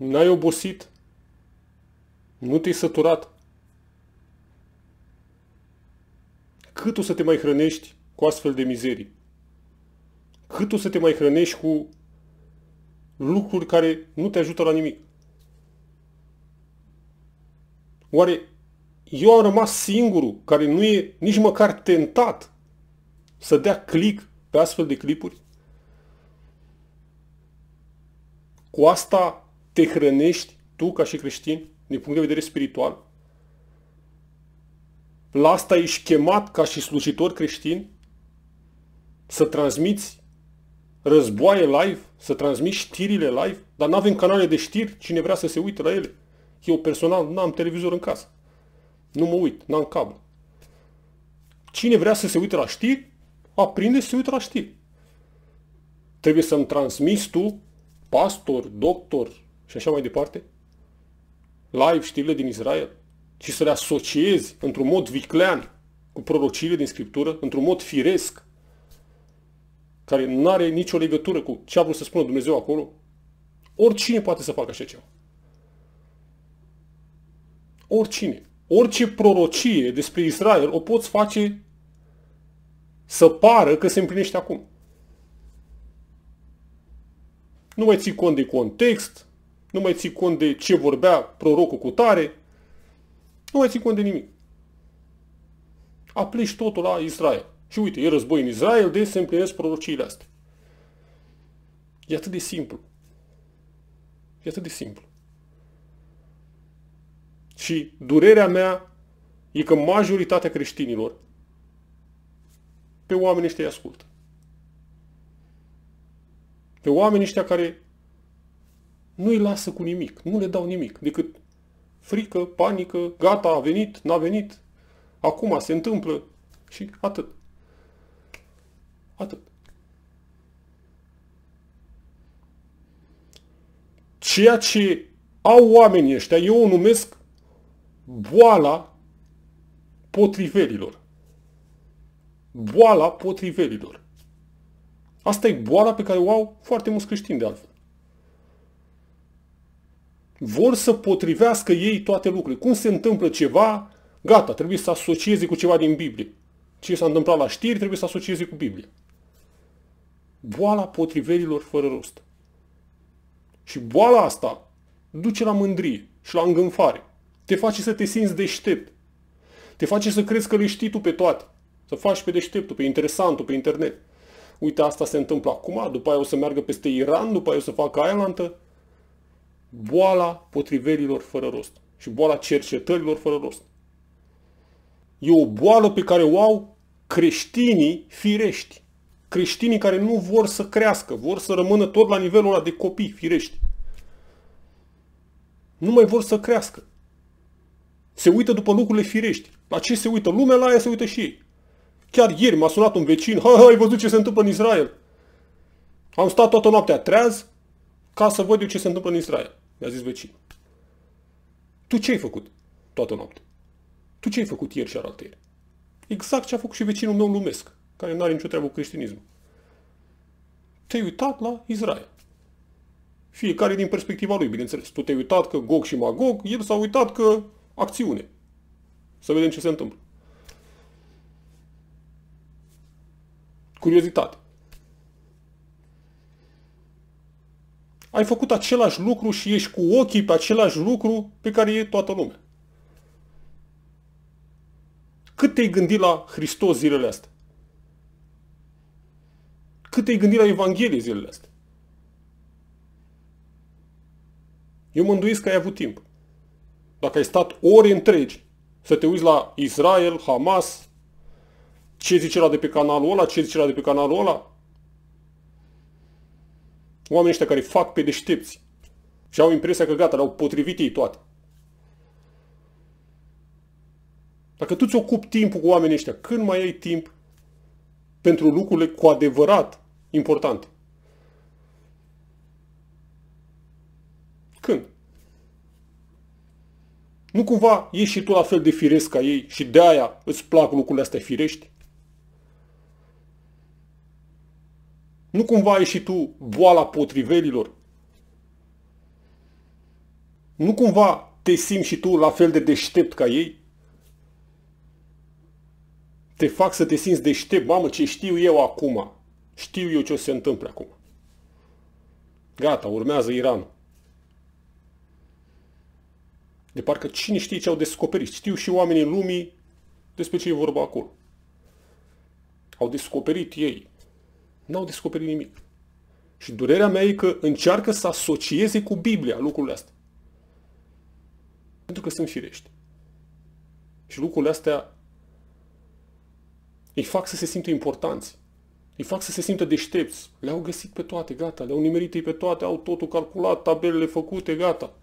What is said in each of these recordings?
N-ai obosit? Nu te-ai săturat? Cât o să te mai hrănești cu astfel de mizerii? Cât o să te mai hrănești cu lucruri care nu te ajută la nimic? Oare eu am rămas singurul care nu e nici măcar tentat să dea click pe astfel de clipuri? Cu asta te hrănești tu ca și creștin din punct de vedere spiritual? La asta ești chemat ca și slujitor creștin? Să transmiți războaie live? Să transmiți știrile live? Dar nu avem canale de știri, cine vrea să se uite la ele. Eu personal nu am televizor în casă. Nu mă uit, n-am cablu. Cine vrea să se uite la știri, aprinde să se uite la știri. Trebuie să-mi transmiți tu, pastor, doctor, și așa mai departe, live știrile din Israel, și să le asociezi într-un mod viclean cu prorociile din Scriptură, într-un mod firesc, care nu are nicio legătură cu ce a vrut să spună Dumnezeu acolo, oricine poate să facă așa ceva. Oricine. Orice prorocie despre Israel o poți face să pară că se împlinește acum. Nu mai ții cont de context, nu mai ții cont de ce vorbea prorocul cu tare, nu mai ții cont de nimic. Aplici totul la Israel. Și uite, e război în Israel, de se împlinesc prorociile astea. E atât de simplu. E atât de simplu. Și durerea mea e că majoritatea creștinilor pe oamenii ăștia îi ascultă. Pe oamenii ăștia care nu îi lasă cu nimic, nu le dau nimic, decât frică, panică, gata, a venit, n-a venit, acum se întâmplă și atât. Atât. Ceea ce au oamenii ăștia, eu o numesc boala potrivelilor. Boala potrivelilor. Asta e boala pe care o au foarte mulți creștini de altfel vor să potrivească ei toate lucrurile. Cum se întâmplă ceva, gata, trebuie să asocieze cu ceva din Biblie. Ce s-a întâmplat la știri trebuie să asocieze cu Biblie. Boala potriverilor fără rost. Și boala asta duce la mândrie și la îngânfare. Te face să te simți deștept. Te face să crezi că le știi tu pe toate. Să faci pe deșteptul, pe interesantul, pe internet. Uite, asta se întâmplă acum, după aia o să meargă peste Iran, după aia o să facă aia boala potrivelilor fără rost și boala cercetărilor fără rost. E o boală pe care o au creștinii firești. Creștinii care nu vor să crească, vor să rămână tot la nivelul ăla de copii firești. Nu mai vor să crească. Se uită după lucrurile firești. La ce se uită lumea, la aia se uită și ei. Chiar ieri m-a sunat un vecin, ha, ha, ai văzut ce se întâmplă în Israel? Am stat toată noaptea treaz ca să văd eu ce se întâmplă în Israel. Mi-a zis vecinul. Tu ce ai făcut toată noaptea? Tu ce ai făcut ieri și araltăieri? Exact ce a făcut și vecinul meu lumesc, care nu are nicio treabă cu creștinismul. Te-ai uitat la Israel. Fiecare din perspectiva lui, bineînțeles. Tu te-ai uitat că Gog și Magog, el s-a uitat că acțiune. Să vedem ce se întâmplă. Curiozitate. ai făcut același lucru și ești cu ochii pe același lucru pe care e toată lumea. Cât te-ai gândit la Hristos zilele astea? Cât te-ai gândit la Evanghelie zilele astea? Eu mă că ai avut timp. Dacă ai stat ore întregi să te uiți la Israel, Hamas, ce zice la de pe canalul ăla, ce zice la de pe canalul ăla, Oamenii ăștia care fac pe deștepți și au impresia că gata, le-au potrivit ei toate. Dacă tu ți ocupi timpul cu oamenii ăștia, când mai ai timp pentru lucrurile cu adevărat importante? Când? Nu cumva ești și tu la fel de firesc ca ei și de aia îți plac lucrurile astea firești? Nu cumva ai și tu boala potrivelilor? Nu cumva te simți și tu la fel de deștept ca ei? Te fac să te simți deștept, mamă, ce știu eu acum. Știu eu ce o se întâmplă acum. Gata, urmează Iran. De parcă cine știe ce au descoperit. Știu și oamenii lumii despre ce e vorba acolo. Au descoperit ei N-au descoperit nimic. Și durerea mea e că încearcă să asocieze cu Biblia lucrurile astea. Pentru că sunt firești. Și lucrurile astea îi fac să se simtă importanți. Îi fac să se simtă deștepți. Le-au găsit pe toate, gata. Le-au nimerit pe toate, au totul calculat, tabelele făcute, gata.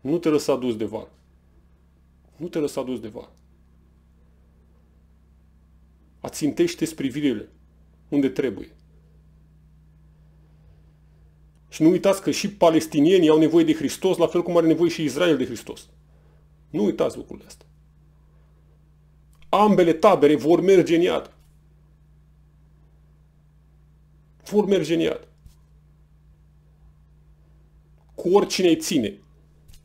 Nu te lăsa dus de var. Nu te lăsa dus de var ațintește privirile unde trebuie. Și nu uitați că și palestinienii au nevoie de Hristos, la fel cum are nevoie și Israel de Hristos. Nu uitați lucrurile astea. Ambele tabere vor merge în iad. Vor merge în iad. Cu oricine îi ține,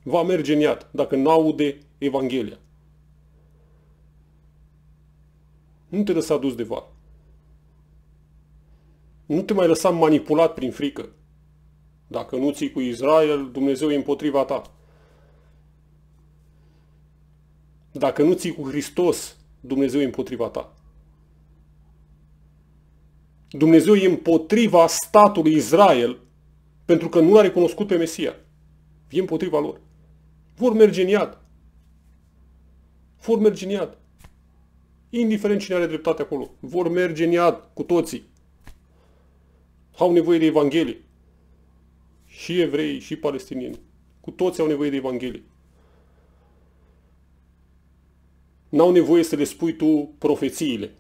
va merge în iad dacă n-aude Evanghelia. Nu te lăsa dus de val. Nu te mai lăsa manipulat prin frică. Dacă nu ții cu Israel, Dumnezeu e împotriva ta. Dacă nu ții cu Hristos, Dumnezeu e împotriva ta. Dumnezeu e împotriva statului Israel pentru că nu l-a recunoscut pe Mesia. E împotriva lor. Vor merge în iad. Vor merge în iad indiferent cine are dreptate acolo, vor merge în iad cu toții. Au nevoie de Evanghelie. Și evrei, și palestinieni. Cu toți au nevoie de Evanghelie. N-au nevoie să le spui tu profețiile,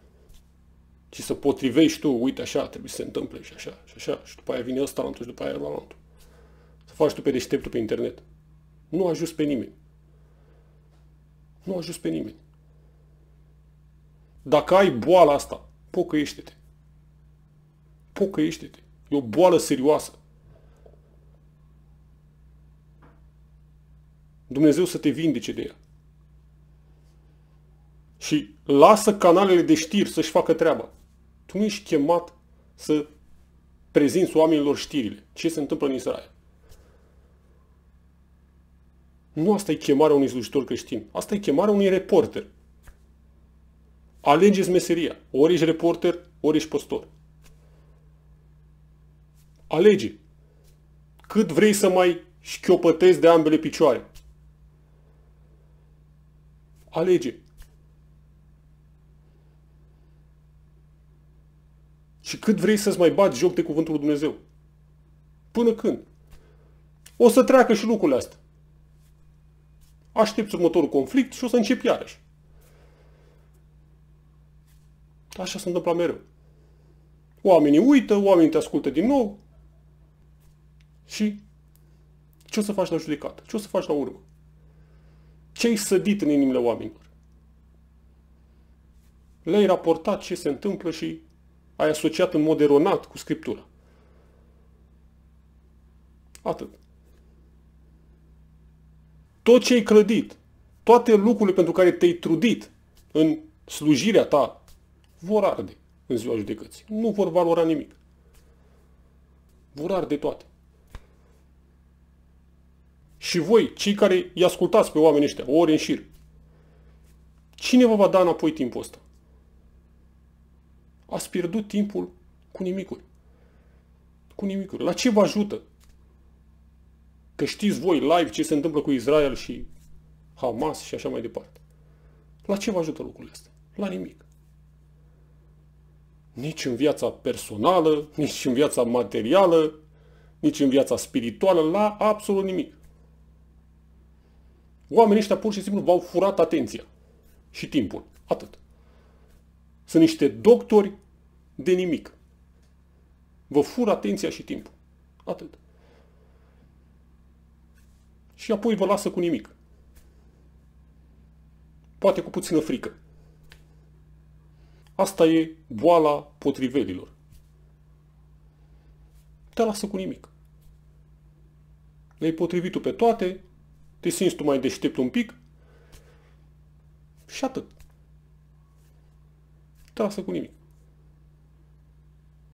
ci să potrivești tu, uite așa, trebuie să se întâmple și așa, și așa, și după aia vine ăsta altul și după aia altul. Să faci tu pe deșteptul pe internet. Nu ajuți pe nimeni. Nu ajuți pe nimeni. Dacă ai boala asta, pocăiește-te. Pocăiește-te. E o boală serioasă. Dumnezeu să te vindece de ea. Și lasă canalele de știri să-și facă treaba. Tu nu ești chemat să prezinți oamenilor știrile. Ce se întâmplă în Israel. Nu asta e chemarea unui slujitor creștin. Asta e chemarea unui reporter. Alegeți meseria. Ori ești reporter, ori ești postor. Alege. Cât vrei să mai șchiopătezi de ambele picioare. Alege. Și cât vrei să-ți mai bați joc de cuvântul lui Dumnezeu. Până când? O să treacă și lucrurile astea. Aștepți următorul conflict și o să începi iarăși. Așa se întâmplă mereu. Oamenii uită, oamenii te ascultă din nou și ce o să faci la judecat? Ce o să faci la urmă? Ce ai sădit în inimile oamenilor? Le-ai raportat ce se întâmplă și ai asociat în mod eronat cu Scriptura. Atât. Tot ce ai clădit, toate lucrurile pentru care te-ai trudit în slujirea ta vor arde în ziua judecății. Nu vor valora nimic. Vor arde toate. Și voi, cei care îi ascultați pe oamenii ăștia, ori în șir, cine vă va da înapoi timpul ăsta? Ați pierdut timpul cu nimicuri. Cu nimicuri. La ce vă ajută? Că știți voi live ce se întâmplă cu Israel și Hamas și așa mai departe. La ce vă ajută lucrurile astea? La nimic nici în viața personală, nici în viața materială, nici în viața spirituală, la absolut nimic. Oamenii ăștia pur și simplu v-au furat atenția și timpul. Atât. Sunt niște doctori de nimic. Vă fură atenția și timpul. Atât. Și apoi vă lasă cu nimic. Poate cu puțină frică. Asta e boala potrivelilor. Te lasă cu nimic. Le-ai potrivit tu pe toate, te simți tu mai deștept un pic și atât. Te lasă cu nimic.